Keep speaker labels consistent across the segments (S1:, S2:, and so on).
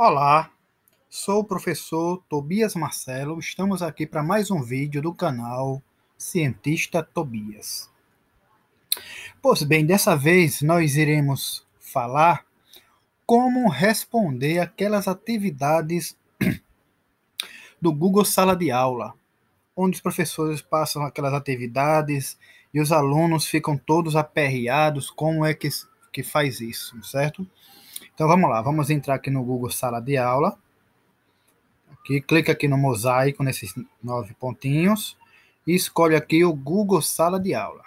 S1: Olá, sou o professor Tobias Marcelo. Estamos aqui para mais um vídeo do canal Cientista Tobias. Pois bem, dessa vez nós iremos falar como responder aquelas atividades do Google Sala de Aula, onde os professores passam aquelas atividades e os alunos ficam todos aperreados como é que, que faz isso, certo? Então vamos lá, vamos entrar aqui no Google Sala de Aula. Aqui, clica aqui no mosaico, nesses nove pontinhos, e escolhe aqui o Google Sala de Aula.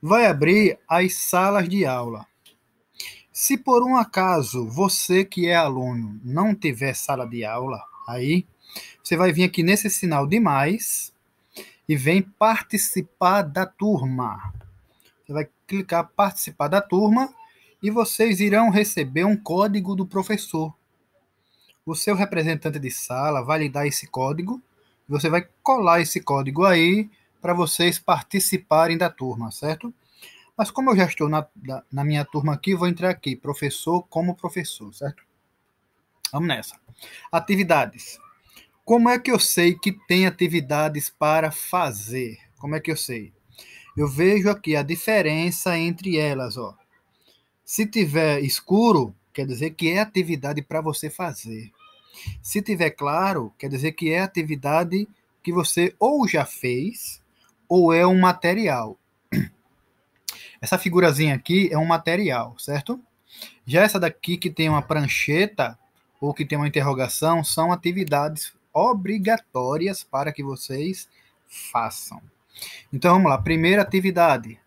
S1: Vai abrir as salas de aula. Se por um acaso você que é aluno não tiver sala de aula aí, você vai vir aqui nesse sinal de mais e vem participar da turma. Você vai clicar participar da turma e vocês irão receber um código do professor. O seu representante de sala vai lhe dar esse código. Você vai colar esse código aí para vocês participarem da turma, certo? Mas como eu já estou na, na minha turma aqui, vou entrar aqui, professor como professor, certo? Vamos nessa. Atividades. Como é que eu sei que tem atividades para fazer? Como é que eu sei? Eu vejo aqui a diferença entre elas, ó. Se tiver escuro, quer dizer que é atividade para você fazer. Se tiver claro, quer dizer que é atividade que você ou já fez ou é um material. Essa figurazinha aqui é um material, certo? Já essa daqui que tem uma prancheta ou que tem uma interrogação são atividades obrigatórias para que vocês façam. Então vamos lá, primeira atividade.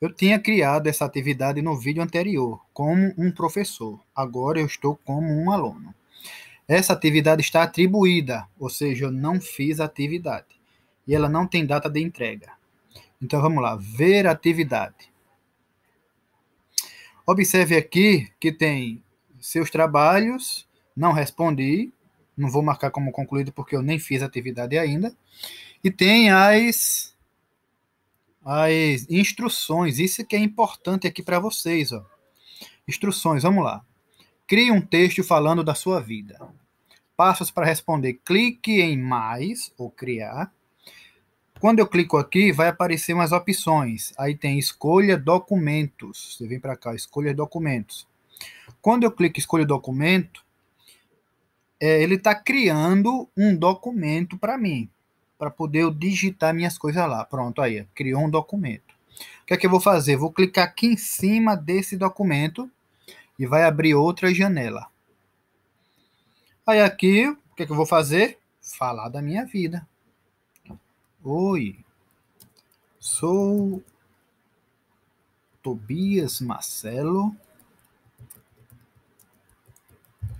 S1: Eu tinha criado essa atividade no vídeo anterior, como um professor. Agora eu estou como um aluno. Essa atividade está atribuída, ou seja, eu não fiz a atividade. E ela não tem data de entrega. Então vamos lá, ver atividade. Observe aqui que tem seus trabalhos, não respondi, não vou marcar como concluído porque eu nem fiz atividade ainda. E tem as as instruções. Isso que é importante aqui para vocês, ó. Instruções, vamos lá. Crie um texto falando da sua vida. Passos para responder. Clique em mais ou criar. Quando eu clico aqui, vai aparecer umas opções. Aí tem escolha documentos. Você vem para cá, escolha documentos. Quando eu clico em escolha documento, é, ele está criando um documento para mim, para poder eu digitar minhas coisas lá. Pronto, aí, criou um documento. O que é que eu vou fazer? Vou clicar aqui em cima desse documento e vai abrir outra janela. Aí aqui, o que é que eu vou fazer? Falar da minha vida. Oi, sou Tobias Marcelo.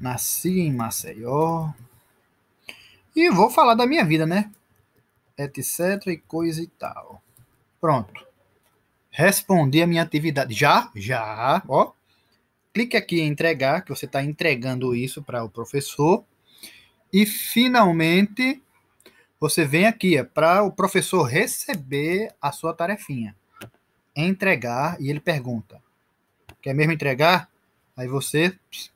S1: Nasci em Maceió. E vou falar da minha vida, né? Etc e coisa e tal. Pronto. Respondi a minha atividade. Já? Já. Ó. Clique aqui em entregar, que você está entregando isso para o professor. E finalmente você vem aqui é para o professor receber a sua tarefinha. Entregar e ele pergunta: Quer mesmo entregar? Aí você pss,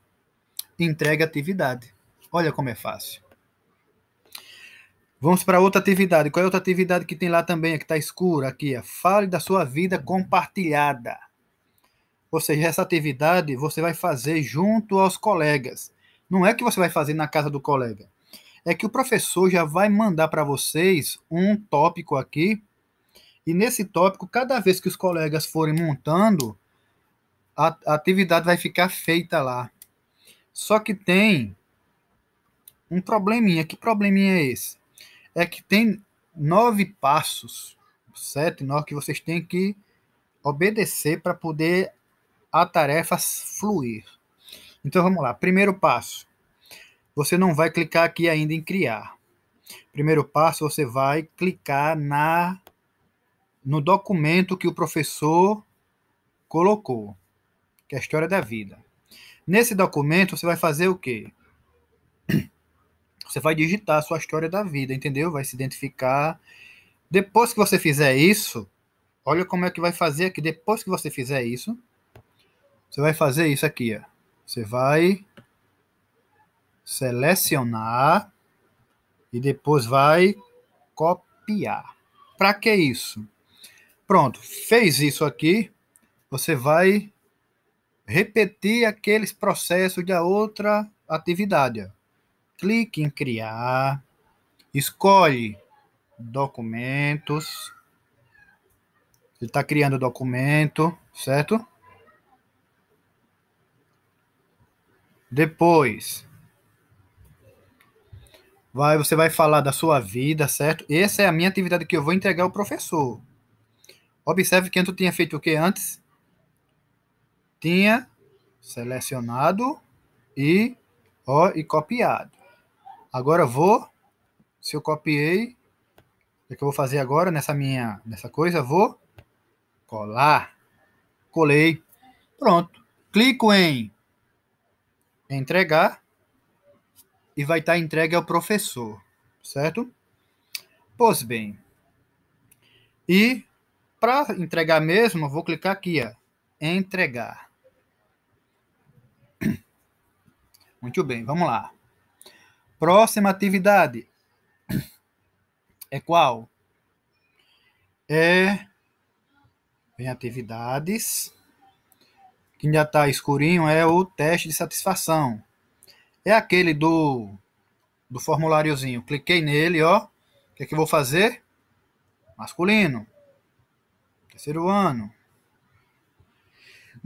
S1: entregue atividade. Olha como é fácil. Vamos para outra atividade. Qual é outra atividade que tem lá também, que está escura aqui? É fale da sua vida compartilhada. Ou seja, essa atividade você vai fazer junto aos colegas. Não é que você vai fazer na casa do colega. É que o professor já vai mandar para vocês um tópico aqui. E nesse tópico, cada vez que os colegas forem montando, a atividade vai ficar feita lá. Só que tem um probleminha. Que probleminha é esse? É que tem nove passos, sete, nove, que vocês têm que obedecer para poder a tarefa fluir. Então vamos lá. Primeiro passo. Você não vai clicar aqui ainda em criar. Primeiro passo, você vai clicar na no documento que o professor colocou, que é a história da vida. Nesse documento, você vai fazer o quê? Você vai digitar a sua história da vida, entendeu? Vai se identificar. Depois que você fizer isso, olha como é que vai fazer aqui. Depois que você fizer isso, você vai fazer isso aqui, ó. Você vai selecionar e depois vai copiar. Para que isso? Pronto, fez isso aqui, você vai repetir aqueles processos de outra atividade. Clique em criar, escolhe documentos. Ele está criando documento, certo? Depois, vai, você vai falar da sua vida, certo? Essa é a minha atividade que eu vou entregar ao professor. Observe que antes eu tinha feito o que antes? tinha selecionado e, ó, e copiado. Agora vou, se eu copiei, o que eu vou fazer agora nessa minha, nessa coisa? Vou colar. Colei. Pronto. Clico em entregar e vai estar entregue ao professor, certo? Pois bem. E para entregar mesmo, eu vou clicar aqui, ó, entregar. Muito bem, vamos lá. Próxima atividade é qual? É Vem atividades. Que já está escurinho é o teste de satisfação. É aquele do do formuláriozinho. Cliquei nele, ó. O que é que eu vou fazer? Masculino. Terceiro ano.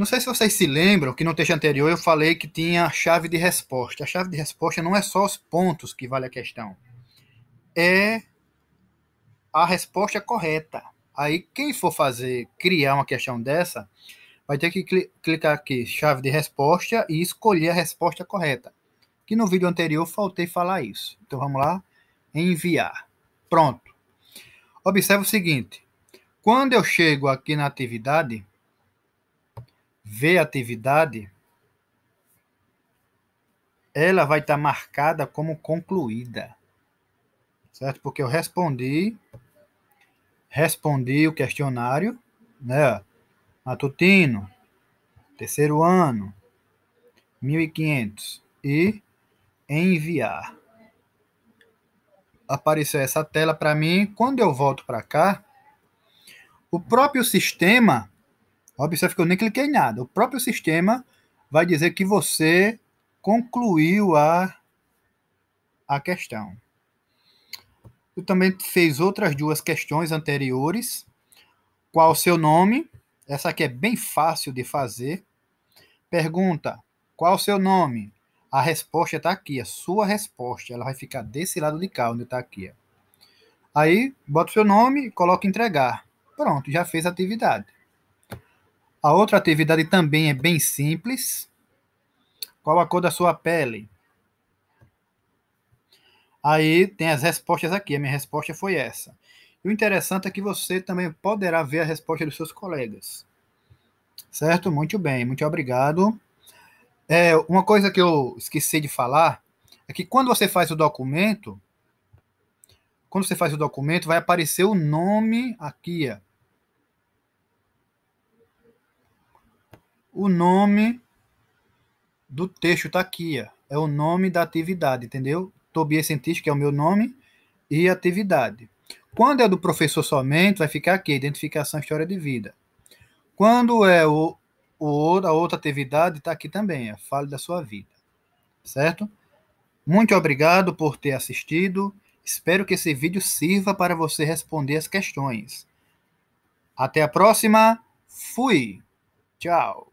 S1: Não sei se vocês se lembram que no texto anterior eu falei que tinha a chave de resposta. A chave de resposta não é só os pontos que vale a questão. É a resposta correta. Aí quem for fazer, criar uma questão dessa, vai ter que cl clicar aqui, chave de resposta, e escolher a resposta correta. Que no vídeo anterior faltei falar isso. Então vamos lá, enviar. Pronto. Observe o seguinte, quando eu chego aqui na atividade, vê atividade, ela vai estar tá marcada como concluída. Certo? Porque eu respondi respondi o questionário, né? Matutino, terceiro ano, 1500 e enviar. Apareceu essa tela para mim. Quando eu volto para cá, o próprio sistema Observe que eu nem cliquei em nada. O próprio sistema vai dizer que você concluiu a, a questão. Eu também fez outras duas questões anteriores. Qual o seu nome? Essa aqui é bem fácil de fazer. Pergunta: qual o seu nome? A resposta está aqui, a sua resposta. Ela vai ficar desse lado de cá, onde está aqui. Aí, bota o seu nome e coloca entregar. Pronto, já fez a atividade. A outra atividade também é bem simples. Qual a cor da sua pele? Aí tem as respostas aqui. A minha resposta foi essa. E o interessante é que você também poderá ver a resposta dos seus colegas. Certo? Muito bem, muito obrigado. É, uma coisa que eu esqueci de falar é que quando você faz o documento, quando você faz o documento, vai aparecer o nome aqui, ó, O nome do texto está aqui, é o nome da atividade, entendeu? Tobias Cientista, que é o meu nome, e atividade. Quando é do professor somente, vai ficar aqui, identificação, história de vida. Quando é o, o a outra atividade, está aqui também, é, fale da sua vida, certo? Muito obrigado por ter assistido. Espero que esse vídeo sirva para você responder as questões. Até a próxima. Fui. Tchau.